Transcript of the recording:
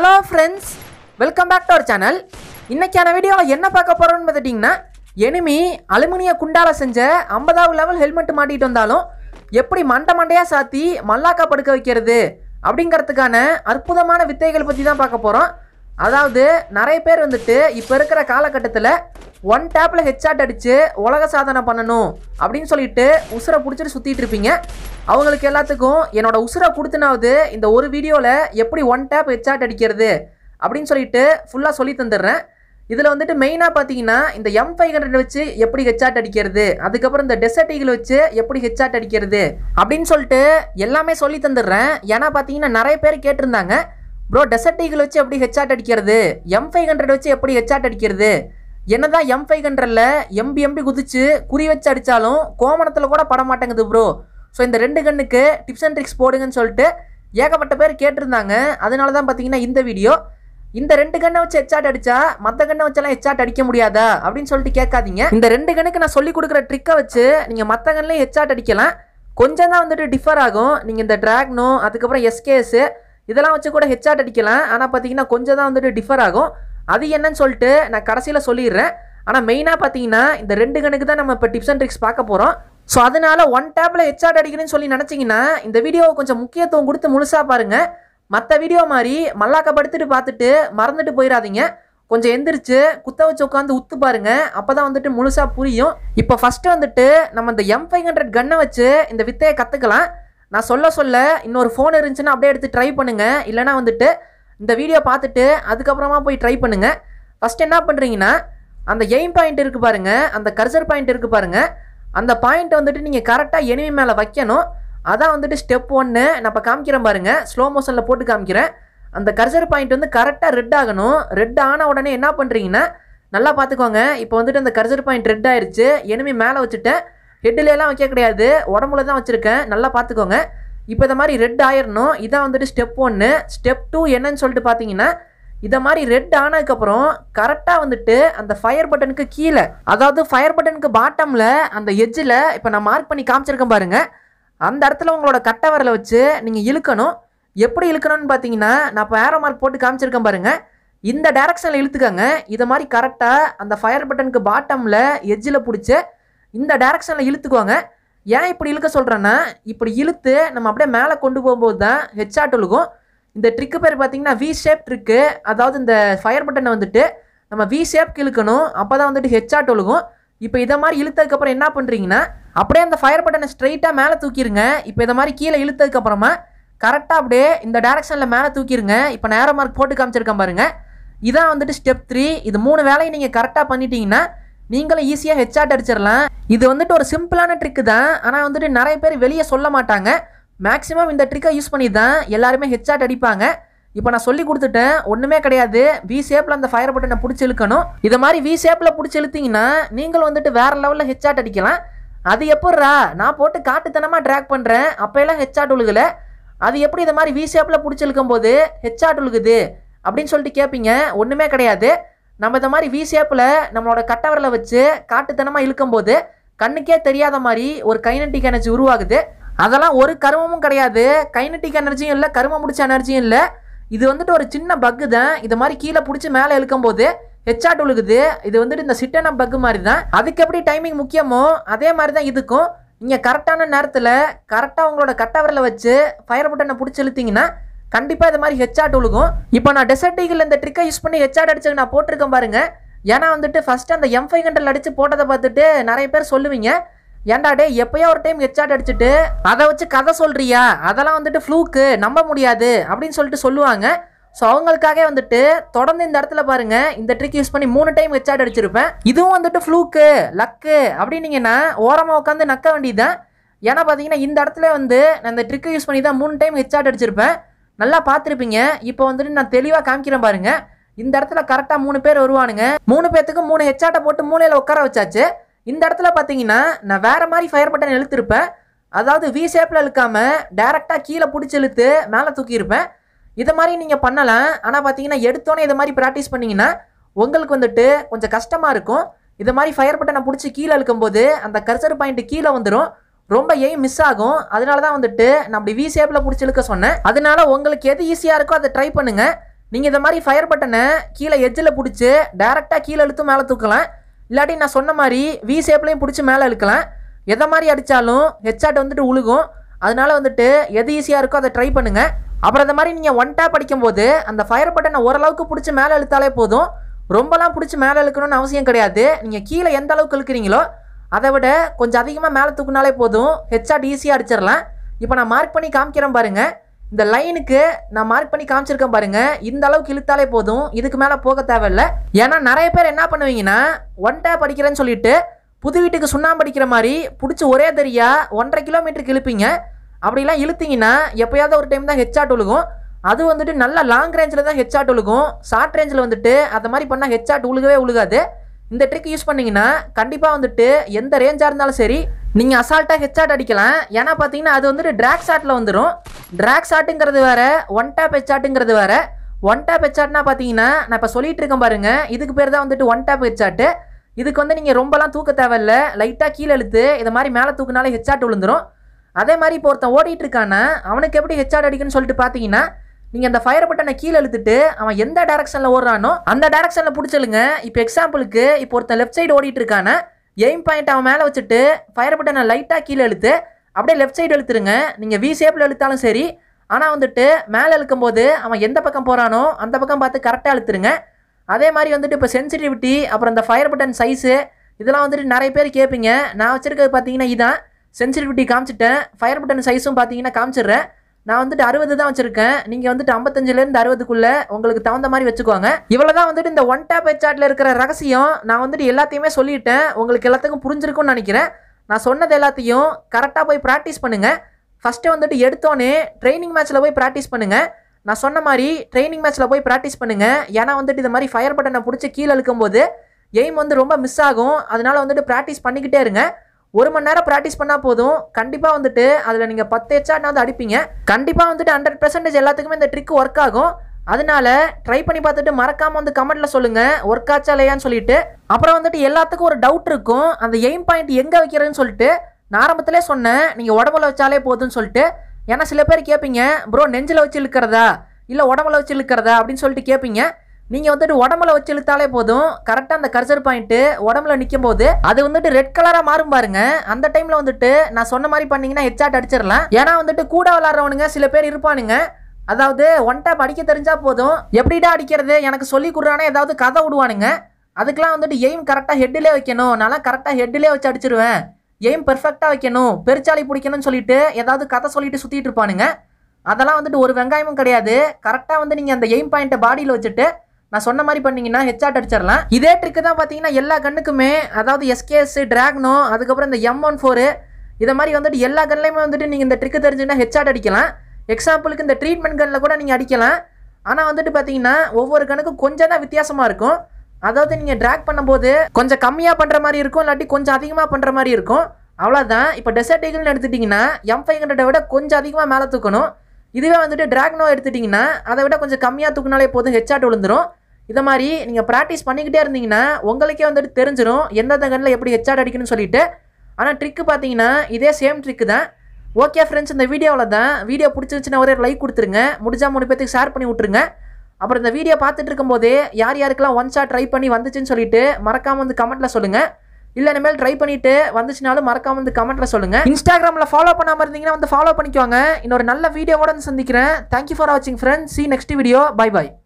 hello friends welcome back to our channel இன்றைக்கான வீடியோவில் என்ன பார்க்க போகிறோன்னு பார்த்துட்டிங்கன்னா எனிமி அலுமினிய குண்டால செஞ்ச ஐம்பதாவது லெவல் ஹெல்மெட் மாட்டிகிட்டு வந்தாலும் எப்படி மண்டை மண்டையாக சாத்தி மல்லாக்கா படுக்க வைக்கிறது அப்படிங்கிறதுக்கான அற்புதமான வித்தைகள் பற்றி தான் பார்க்க போகிறோம் அதாவது நிறைய பேர் வந்துட்டு இப்போ இருக்கிற காலகட்டத்தில் ஒன் டேப்பில் ஹெட்சாட் அடித்து உலக சாதனை பண்ணணும் அப்படின்னு சொல்லிட்டு உசுரை பிடிச்சிட்டு சுற்றிட்டு இருப்பீங்க அவங்களுக்கு எல்லாத்துக்கும் என்னோடய உசுரை கொடுத்துனாவது இந்த ஒரு வீடியோவில் எப்படி ஒன் டேப் ஆட் அடிக்கிறது அப்படின்னு சொல்லிட்டு ஃபுல்லாக சொல்லி தந்துடுறேன் இதில் வந்துட்டு மெயினாக பார்த்தீங்கன்னா இந்த எம் ஃபைவ் ஹண்ட்ரட் வச்சு எப்படி ஹெட்சாட் அடிக்கிறது அதுக்கப்புறம் இந்த டெசர்ட் ஈகிள் வச்சு எப்படி ஆட் அடிக்கிறது அப்படின்னு சொல்லிட்டு எல்லாமே சொல்லி தந்துடுறேன் ஏன்னா பார்த்தீங்கன்னா நிறைய பேர் கேட்டிருந்தாங்க ப்ரோ டெசர்ட் ஈகிள் வச்சு எப்படி ஹெச்ஆர்ட் அடிக்கிறது எம் ஃபைவ் ஹண்ட்ரட் வச்சு எப்படி ஹெச்ஆர்ட் அடிக்கிறது என்ன தான் எம் ஃபைவ் ஹண்ட்ரடில் எம்பி எம்பி குதிச்சு குறி வச்சு அடித்தாலும் கோமணத்தில் கூட பட மாட்டேங்குது ப்ரோ ஸோ இந்த ரெண்டு கண்ணுக்கு டிப்ஸ் அண்ட் ட்ரிக்ஸ் போடுங்கன்னு சொல்லிட்டு ஏகப்பட்ட பேர் கேட்டிருந்தாங்க அதனால தான் பார்த்தீங்கன்னா இந்த வீடியோ இந்த ரெண்டு கண்ணை வச்சு ஹெச்சாட் அடிச்சா மற்ற கண்ணை வச்செல்லாம் ஹெச்ஆர்ட் அடிக்க முடியாதா அப்படின்னு சொல்லிட்டு கேட்காதீங்க இந்த ரெண்டு கண்ணுக்கு நான் சொல்லிக் கொடுக்குற ட்ரிக்கை வச்சு நீங்கள் மற்ற கண்ணிலையும் ஹெச்ஆர்ட் அடிக்கலாம் கொஞ்சம் தான் வந்துட்டு டிஃபர் ஆகும் நீங்கள் இந்த ட்ராக்னோ அதுக்கப்புறம் எஸ்கேஎஸ்ஸு இதெல்லாம் வச்சு கூட ஹெச்சாட் அடிக்கலாம் ஆனால் பார்த்தீங்கன்னா கொஞ்சம் தான் வந்துட்டு டிஃபர் ஆகும் அது என்னன்னு சொல்லிட்டு நான் கடைசியில் சொல்லிடுறேன் ஆனால் மெயினாக பார்த்தீங்கன்னா இந்த ரெண்டு கணக்கு தான் நம்ம இப்போ டிப்ஸ் அண்ட் ட்ரிக்ஸ் பார்க்க போகிறோம் ஸோ அதனால் ஒன் டேப்பில் ஹெச்ஆர் அடிக்கிறேன்னு சொல்லி நினச்சிங்கன்னா இந்த வீடியோவை கொஞ்சம் முக்கியத்துவம் கொடுத்து முழுசாக பாருங்கள் மற்ற வீடியோ மாதிரி மல்லாக்க படுத்துட்டு பார்த்துட்டு மறந்துட்டு போயிடாதீங்க கொஞ்சம் எந்திரிச்சு குத்த வச்சு உட்காந்து உத்து பாருங்க அப்போ தான் வந்துட்டு முழுசாக புரியும் இப்போ ஃபஸ்ட்டு வந்துட்டு நம்ம இந்த எம் ஃபைவ் ஹண்ட்ரட் கன்னை வச்சு இந்த வித்தையை கற்றுக்கலாம் நான் சொல்ல சொல்ல இன்னொரு ஃபோன் இருந்துச்சுன்னா அப்படியே எடுத்து ட்ரை பண்ணுங்கள் இல்லைனா வந்துட்டு இந்த வீடியோ பார்த்துட்டு அதுக்கப்புறமா போய் ட்ரை பண்ணுங்கள் ஃபஸ்ட் என்ன பண்ணுறீங்கன்னா அந்த எய்ம் பாயிண்ட் இருக்குது பாருங்கள் அந்த கர்சர் பாயிண்ட் இருக்குது பாருங்கள் அந்த பாயிண்ட்டை வந்துட்டு நீங்கள் கரெக்டாக எனிமி மேலே வைக்கணும் அதான் வந்துட்டு ஸ்டெப் ஒன்று நான் இப்போ காமிக்கிறேன் பாருங்கள் ஸ்லோ மோஷனில் போட்டு காமிக்கிறேன் அந்த கர்சர் பாயிண்ட் வந்து கரெக்டாக ரெட் ஆகணும் ரெட் ஆன உடனே என்ன பண்ணுறீங்கன்னா நல்லா பார்த்துக்கோங்க இப்போ வந்துட்டு அந்த கர்சர் பாயிண்ட் ரெட் ஆயிடுச்சு எனிமி மேலே வச்சுட்டேன் ஹெட்லலாம் வைக்க கிடையாது உடம்புல தான் வச்சுருக்கேன் நல்லா பார்த்துக்கோங்க இப்போ இதை மாதிரி ரெட் ஆயிடணும் இதான் வந்துட்டு ஸ்டெப் ஒன்று ஸ்டெப் டூ என்னன்னு சொல்லிட்டு பார்த்தீங்கன்னா இதை மாதிரி ரெட் ஆனதுக்கப்புறம் கரெக்டாக வந்துட்டு அந்த ஃபயர் பட்டனுக்கு கீழே அதாவது ஃபயர் பட்டனுக்கு பாட்டமில் அந்த எஜ்ஜில் இப்போ நான் மார்க் பண்ணி காமிச்சிருக்கேன் பாருங்கள் அந்த இடத்துல உங்களோட கட்டை வரலை வச்சு நீங்கள் இழுக்கணும் எப்படி இழுக்கணும்னு பார்த்தீங்கன்னா நான் இப்போ ஏரோ மார்க் போட்டு காமிச்சிருக்கேன் பாருங்கள் இந்த டேரக்ஷனில் இழுத்துக்கங்க இதை மாதிரி கரெக்டாக அந்த ஃபயர் பட்டனுக்கு பாட்டமில் எஜ்ஜில் பிடிச்சி இந்த டேரக்ஷனில் இழுத்துக்குவாங்க ஏன் இப்படி இழுக்க சொல்கிறேன்னா இப்படி இழுத்து நம்ம அப்படியே மேலே கொண்டு போகும்போது தான் ஹெச்ஆர் இழுக்கும் இந்த ட்ரிக்கு பேர் பார்த்தீங்கன்னா வி ஷேப் ட்ரிக்கு அதாவது இந்த ஃபயர் பட்டனை வந்துட்டு நம்ம வி ஷேப்க்கு இழுக்கணும் அப்போ தான் வந்துட்டு ஹெச்ஆர் ஒழுகும் இப்போ இதை மாதிரி இழுத்ததுக்கப்புறம் என்ன பண்ணுறீங்கன்னா அப்படியே அந்த ஃபயர் பட்டனை ஸ்ட்ரைட்டாக மேலே தூக்கிடுங்க இப்போ இதை மாதிரி கீழே இழுத்ததுக்கப்புறமா கரெக்டாக அப்படியே இந்த டேரக்ஷனில் மேலே தூக்கிடுங்க இப்போ நேரம் மார்க் போட்டு காமிச்சிருக்கேன் பாருங்கள் இதான் வந்துட்டு ஸ்டெப் த்ரீ இது மூணு வேலையை நீங்கள் கரெக்டாக பண்ணிட்டீங்கன்னா நீங்களும் ஈஸியாக ஹெச்சாட் அடிச்சிடலாம் இது வந்துட்டு ஒரு சிம்பிளான ட்ரிக்கு தான் ஆனால் வந்துட்டு நிறைய பேர் வெளியே சொல்ல மாட்டாங்க மேக்ஸிமம் இந்த ட்ரிக்கை யூஸ் பண்ணி தான் எல்லாருமே ஹெச்சாட் அடிப்பாங்க இப்போ நான் சொல்லி கொடுத்துட்டேன் ஒன்றுமே கிடையாது வி ஷேப்பில் அந்த ஃபயர் பட்டனை பிடிச்சி இழுக்கணும் இதை மாதிரி வி ஷேப்பில் பிடிச்சி இழுத்தீங்கன்னா நீங்களும் வந்துட்டு வேறு லெவலில் ஹெச்சாட் அடிக்கலாம் அது எப்பட்றா நான் போட்டு காட்டுத்தனமாக ட்ராக் பண்ணுறேன் அப்போயெல்லாம் ஹெச்ஆட் உழுகலை அது எப்படி இதை மாதிரி வி ஷேப்பில் பிடிச்சி இழுக்கும் போது உழுகுது அப்படின்னு சொல்லிட்டு கேட்பீங்க ஒன்றுமே கிடையாது நம்ம இந்த மாதிரி வி ஷேப்பில் நம்மளோட கட்டவரில் வச்சு காட்டுத்தனமாக இழுக்கும்போது கண்ணுக்கே தெரியாத மாதிரி ஒரு கைனட்டிக் எனர்ஜி உருவாகுது அதெல்லாம் ஒரு கருமமும் கிடையாது கைனட்டிக் எனர்ஜியும் இல்லை கரும முடிச்ச எனர்ஜியும் இல்லை இது வந்துட்டு ஒரு சின்ன பக்கு தான் இது மாதிரி கீழே பிடிச்சி மேலே இழுக்கும்போது ஹெச்ஆட் உழுகுது இது வந்துட்டு இந்த சிட்டன பக்கு மாதிரி தான் அதுக்கு எப்படி டைமிங் முக்கியமோ அதே மாதிரி தான் இதுக்கும் நீங்கள் கரெக்டான நேரத்தில் கரெக்டாக உங்களோட கட்டவரில் வச்சு ஃபயர் பட்டனை பிடிச்சி இழுத்தீங்கன்னா கண்டிப்பாக இது மாதிரி ஹெச்ஆட் உழுகும் இப்போ நான் ஈகிள் இந்த ட்ரிக்கை யூஸ் பண்ணி ஹெச்ஆட் அடிச்சு நான் போட்டிருக்கேன் பாருங்க ஏன்னா வந்துட்டு ஃபஸ்ட்டு அந்த எம் ஃபைவ் ஹண்ட்ரட் அடித்து போட்டதை பார்த்துட்டு நிறைய பேர் சொல்லுவீங்க ஏன்டா டே எப்பயோ ஒரு டைம் ஹெச்ஆட் அடிச்சுட்டு அதை வச்சு கதை சொல்கிறியா அதெல்லாம் வந்துட்டு ஃப்ளூக்கு நம்ப முடியாது அப்படின்னு சொல்லிட்டு சொல்லுவாங்க ஸோ அவங்களுக்காக வந்துட்டு தொடர்ந்து இந்த இடத்துல பாருங்க இந்த ட்ரிக் யூஸ் பண்ணி மூணு டைம் ஹெச்ஆட் அடிச்சிருப்பேன் இதுவும் வந்துட்டு ஃப்ளூக்கு லக்கு அப்படின்னீங்கன்னா ஓரமாக உட்காந்து நக்க வேண்டியதுதான் ஏன்னா பார்த்தீங்கன்னா இந்த இடத்துல வந்து நான் இந்த ட்ரிக்கை யூஸ் பண்ணி தான் மூணு டைம் ஹெச்ஆட் அடிச்சிருப்பேன் நல்லா பார்த்துருப்பீங்க இப்போ வந்துட்டு நான் தெளிவாக காமிக்கிறேன் பாருங்க இந்த இடத்துல கரெக்டாக மூணு பேர் வருவானுங்க மூணு பேர்த்துக்கு மூணு ஹெச்சாட்டை போட்டு மூலையில் உட்கார வச்சாச்சு இந்த இடத்துல பார்த்தீங்கன்னா நான் வேறு மாதிரி ஃபயர் பட்டன் இழுத்துருப்பேன் அதாவது வி ஷேப்பில் இழுக்காமல் டேரெக்டாக கீழே பிடிச்சி இழுத்து மேலே தூக்கியிருப்பேன் இதை மாதிரி நீங்கள் பண்ணலாம் ஆனால் பார்த்தீங்கன்னா எடுத்தோன்னே இதை மாதிரி ப்ராக்டிஸ் பண்ணிங்கன்னா உங்களுக்கு வந்துட்டு கொஞ்சம் கஷ்டமாக இருக்கும் இதை மாதிரி ஃபயர் பட்டனை பிடிச்சி கீழே இழுக்கும்போது அந்த கர்சர் பாயிண்ட்டு கீழே வந்துடும் ரொம்ப எய்ம் மிஸ் ஆகும் அதனால தான் வந்துட்டு நான் அப்படி வி ஷேப்பில் பிடிச்சிருக்க சொன்னேன் அதனால உங்களுக்கு எது ஈஸியாக இருக்கோ அதை ட்ரை பண்ணுங்கள் நீங்கள் இந்த மாதிரி ஃபயர் பட்டனை கீழே எஜ்ஜில் பிடிச்சி டேரெக்டாக கீழே இழுத்து மேலே தூக்கலாம் இல்லாட்டி நான் சொன்ன மாதிரி வி ஷேப்லையும் பிடிச்சி மேலே இழுக்கலாம் எதை மாதிரி அடித்தாலும் ஹெட்ஷாட் வந்துட்டு உழுகும் அதனால வந்துட்டு எது ஈஸியாக இருக்கோ அதை ட்ரை பண்ணுங்கள் அப்புறம் இந்த மாதிரி நீங்கள் ஒன் டேப் அடிக்கும்போது அந்த ஃபயர் பட்டனை ஓரளவுக்கு பிடிச்சி மேலே இழுத்தாலே போதும் ரொம்பலாம் பிடிச்சி மேலே இழுக்கணும்னு அவசியம் கிடையாது நீங்கள் கீழே எந்த அளவுக்கு இழுக்கிறீங்களோ அதை விட கொஞ்சம் அதிகமாக மேலே தூக்குனாலே போதும் ஹெச்ஆர் ஈஸியாக அடிச்சிடலாம் இப்போ நான் மார்க் பண்ணி காமிக்கிறேன் பாருங்கள் இந்த லைனுக்கு நான் மார்க் பண்ணி காமிச்சிருக்கேன் பாருங்க இந்த அளவுக்கு இழுத்தாலே போதும் இதுக்கு மேலே போக தேவையில்லை ஏன்னா நிறைய பேர் என்ன பண்ணுவீங்கன்னா ஒன் டே படிக்கிறேன்னு சொல்லிட்டு புது வீட்டுக்கு சுண்ணாம்பு அடிக்கிற மாதிரி பிடிச்சி ஒரே தெரியா ஒன்றரை கிலோமீட்டருக்கு இழுப்பீங்க அப்படிலாம் இழுத்தீங்கன்னா எப்போயாவது ஒரு டைம் தான் ஹெச்ஆர்ட் உழுகும் அது வந்துட்டு நல்லா லாங் ரேஞ்சில் தான் ஹெச்ஆர்ட் உழுகும் ஷார்ட் ரேஞ்சில் வந்துட்டு அந்த மாதிரி பண்ணால் ஹெச்ஆர்ட் உழுகவே உழுகாது இந்த ட்ரிக் யூஸ் பண்ணிங்கன்னா கண்டிப்பாக வந்துட்டு எந்த ரேஞ்சாக இருந்தாலும் சரி நீங்கள் அசால்ட்டாக ஆட் அடிக்கலாம் ஏன்னா பார்த்தீங்கன்னா அது வந்துட்டு ட்ராக் ஷாட்டில் வந்துடும் ட்ராக் ஷாட்டுங்கிறது வேறு ஒன் டேப் ஆட்டுங்கிறது வேறு ஒன் டேப் ஹெட்ஷாட்னா பார்த்தீங்கன்னா நான் இப்போ சொல்லிட்டு இருக்கேன் பாருங்கள் இதுக்கு பேர் தான் வந்துட்டு ஒன் டேப் ஹெட்ஷாட்டு இதுக்கு வந்து நீங்கள் ரொம்பலாம் தூக்க தேவையில்ல லைட்டாக கீழே இழுத்து இதை மாதிரி மேலே தூக்கினாலே ஆட் விழுந்துடும் அதே மாதிரி இப்போ ஒருத்தன் ஓடிட்டு இருக்கானா அவனுக்கு எப்படி ஹெட்ஷாட் அடிக்குன்னு சொல்லிட்டு பார்த்தீங்கன்னா நீங்கள் அந்த ஃபயர் பட்டனை கீழே எழுத்துட்டு அவன் எந்த டேரக்ஷனில் ஓடுறானோ அந்த டேரக்ஷனில் பிடிச்சலுங்க இப்போ எக்ஸாம்பிளுக்கு இப்போ ஒருத்தன் லெஃப்ட் சைடு ஓடிட்டு இருக்கானே எய்ம் பாயிண்ட் அவன் மேலே வச்சுட்டு ஃபயர் பட்டனை லைட்டாக கீழே இழுத்து அப்படியே லெஃப்ட் சைடு எழுத்துருங்க நீங்கள் வி ஷேப்பில் இழுத்தாலும் சரி ஆனால் வந்துட்டு மேலே இழுக்கும்போது அவன் எந்த பக்கம் போகிறானோ அந்த பக்கம் பார்த்து கரெக்டாக எழுத்துருங்க அதே மாதிரி வந்துட்டு இப்போ சென்சிட்டிவிட்டி அப்புறம் இந்த ஃபயர் பட்டன் சைஸு இதெல்லாம் வந்துட்டு நிறைய பேர் கேட்பீங்க நான் வச்சுருக்கிறது பார்த்தீங்கன்னா இதான் சென்சிட்டிவிட்டி காமிச்சிட்டேன் ஃபயர் பட்டன் சைஸும் பார்த்தீங்கன்னா காமிச்சிடுறேன் நான் வந்துட்டு அறுபது தான் வச்சிருக்கேன் நீங்கள் வந்துட்டு இருந்து அறுபதுக்குள்ளே உங்களுக்கு தகுந்த மாதிரி வச்சுக்கோங்க இவ்வளோ தான் வந்துட்டு இந்த ஒன் டேப் சார்ட்டில் இருக்கிற ரகசியம் நான் வந்துட்டு எல்லாத்தையுமே சொல்லிட்டேன் உங்களுக்கு எல்லாத்துக்கும் புரிஞ்சிருக்கும்னு நினைக்கிறேன் நான் சொன்னது எல்லாத்தையும் கரெக்டாக போய் ப்ராக்டிஸ் பண்ணுங்கள் ஃபஸ்ட்டு வந்துட்டு எடுத்தோன்னே ட்ரைனிங் மேட்ச்சில் போய் ப்ராக்டிஸ் பண்ணுங்கள் நான் சொன்ன மாதிரி ட்ரைனிங் மேட்ச்சில் போய் ப்ராக்டிஸ் பண்ணுங்கள் ஏன்னா வந்துட்டு இது மாதிரி ஃபயர் பட்டனை பிடிச்சி கீழே இழுக்கும்போது எய்ம் வந்து ரொம்ப மிஸ் ஆகும் அதனால் வந்துட்டு ப்ராக்டிஸ் பண்ணிக்கிட்டே இருங்க ஒரு மணி நேரம் ப்ராக்டிஸ் பண்ணால் போதும் கண்டிப்பாக வந்துட்டு அதில் நீங்கள் பத்து ஹெச்சாட்னா வந்து அடிப்பீங்க கண்டிப்பாக வந்துட்டு ஹண்ட்ரட் பர்சன்டேஜ் எல்லாத்துக்குமே இந்த ட்ரிக் ஒர்க் ஆகும் அதனால ட்ரை பண்ணி பார்த்துட்டு மறக்காமல் வந்து கமெண்ட்டில் சொல்லுங்கள் ஒர்க் ஆச்சா இல்லையான்னு சொல்லிட்டு அப்புறம் வந்துட்டு எல்லாத்துக்கும் ஒரு டவுட் இருக்கும் அந்த எய்ம் பாயிண்ட் எங்கே வைக்கிறதுன்னு சொல்லிட்டு நான் ஆரம்பத்திலே சொன்னேன் நீங்கள் உடம்புல வச்சாலே போதும்னு சொல்லிட்டு ஏன்னா சில பேர் கேட்பீங்க ப்ரோ நெஞ்சில் வச்சு இழுக்கிறதா இல்லை உடம்புல வச்சு இழுக்கிறதா அப்படின்னு சொல்லிட்டு கேட்பீங்க நீங்கள் வந்துட்டு உடம்புல வச்சு இழுத்தாலே போதும் கரெக்டாக அந்த கர்சர் பாயிண்ட்டு உடம்புல நிற்கும் போது அது வந்துட்டு ரெட் கலராக மாறும் பாருங்க அந்த டைமில் வந்துட்டு நான் சொன்ன மாதிரி பண்ணீங்கன்னா ஹெட்ஷாட் அடிச்சிடலாம் ஏன்னா வந்துட்டு கூட விளாட்றவனுங்க சில பேர் இருப்பானுங்க அதாவது ஒன் டேப் அடிக்க தெரிஞ்சா போதும் எப்படிடா அடிக்கிறது எனக்கு சொல்லி கொடுறானே ஏதாவது கதை விடுவானுங்க அதுக்கெலாம் வந்துட்டு எய்ம் கரெக்டாக ஹெட்டிலே வைக்கணும் நான்லாம் கரெக்டாக ஹெட்டிலே வச்சு அடிச்சிருவேன் எய்ம் பெர்ஃபெக்டாக வைக்கணும் பெருச்சாலை பிடிக்கணும்னு சொல்லிட்டு ஏதாவது கதை சொல்லிட்டு சுற்றிட்டு இருப்பானுங்க அதெல்லாம் வந்துட்டு ஒரு வெங்காயமும் கிடையாது கரெக்டாக வந்து நீங்கள் அந்த எய்ம் பாயிண்ட்டை பாடியில் வச்சுட்டு நான் சொன்ன மாதிரி பண்ணீங்கன்னா ஹெச்ஆட் அடிச்சிடலாம் இதே ட்ரிக்கு தான் பார்த்தீங்கன்னா எல்லா கண்ணுக்குமே அதாவது எஸ்கேஎஸ் ட்ராக்னோ அதுக்கப்புறம் இந்த எம் ஒன் ஃபோரு இதை மாதிரி வந்துட்டு எல்லா கன்லையுமே வந்துட்டு நீங்கள் இந்த ட்ரிக்கு தெரிஞ்சுன்னா ஹெச்ஆட் அடிக்கலாம் எக்ஸாம்பிளுக்கு இந்த ட்ரீட்மெண்ட் கன்னில் கூட நீங்கள் அடிக்கலாம் ஆனால் வந்துட்டு பார்த்தீங்கன்னா ஒவ்வொரு கணக்கும் கொஞ்சம் தான் வித்தியாசமாக இருக்கும் அதாவது நீங்கள் ட்ராக் பண்ணும்போது கொஞ்சம் கம்மியாக பண்ணுற மாதிரி இருக்கும் இல்லாட்டி கொஞ்சம் அதிகமாக பண்ணுற மாதிரி இருக்கும் அவ்வளோதான் இப்போ டெசர்ட் ஈகிள்னு எடுத்துட்டிங்கன்னா எம் ஃபைவ் ஹண்ட்ரடை விட கொஞ்சம் அதிகமாக மேலே தூக்கணும் இதுவே வந்துட்டு ட்ராக்னோ எடுத்துட்டிங்கன்னா அதை விட கொஞ்சம் கம்மியாக தூக்கினாலே போதும் ஹெச்ஆட் விழுந்துடும் இதை மாதிரி நீங்கள் ப்ராக்டிஸ் பண்ணிக்கிட்டே இருந்தீங்கன்னா உங்களுக்கே வந்துட்டு தெரிஞ்சிடும் எந்தெந்த கண்ணில் எப்படி ஹெச்ஆர்ட் அடிக்கணும்னு சொல்லிட்டு ஆனால் ட்ரிக்கு பார்த்தீங்கன்னா இதே சேம் ட்ரிக்கு தான் ஓகே ஃப்ரெண்ட்ஸ் இந்த வீடியோவில் தான் வீடியோ பிடிச்சிருந்துச்சுன்னா ஒரே லைக் கொடுத்துருங்க முடிஞ்சால் மூணு பேத்துக்கு ஷேர் பண்ணி விட்ருங்க அப்புறம் இந்த வீடியோ பார்த்துட்டு இருக்கும்போதே யார் யாருக்கெல்லாம் ஒன் ஷாட் ட்ரை பண்ணி வந்துச்சுன்னு சொல்லிட்டு மறக்காமல் வந்து கமெண்ட்டில் சொல்லுங்கள் இல்லை இனிமேல் ட்ரை பண்ணிட்டு வந்துச்சுனாலும் மறக்காமல் வந்து கமெண்ட்டில் சொல்லுங்கள் இன்ஸ்டாகிராமில் ஃபாலோ பண்ணாமல் இருந்தீங்கன்னா வந்து ஃபாலோ பண்ணிக்கோங்க இன்னொரு நல்ல வீடியோவோட வந்து சந்திக்கிறேன் தேங்க்யூ ஃபார் வாட்சிங் friends see next video bye பாய்